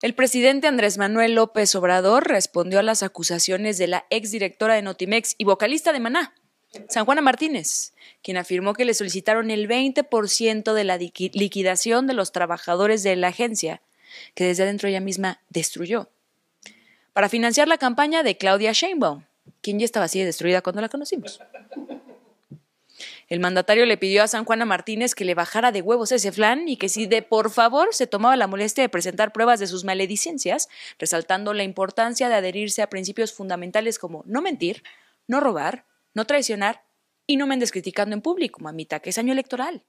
El presidente Andrés Manuel López Obrador respondió a las acusaciones de la exdirectora de Notimex y vocalista de Maná, San Juana Martínez, quien afirmó que le solicitaron el 20% de la liquidación de los trabajadores de la agencia, que desde adentro ella misma destruyó, para financiar la campaña de Claudia Sheinbaum, quien ya estaba así destruida cuando la conocimos. El mandatario le pidió a San Juana Martínez que le bajara de huevos ese flan y que si de por favor se tomaba la molestia de presentar pruebas de sus maledicencias, resaltando la importancia de adherirse a principios fundamentales como no mentir, no robar, no traicionar y no mendes criticando en público, mamita, que es año electoral.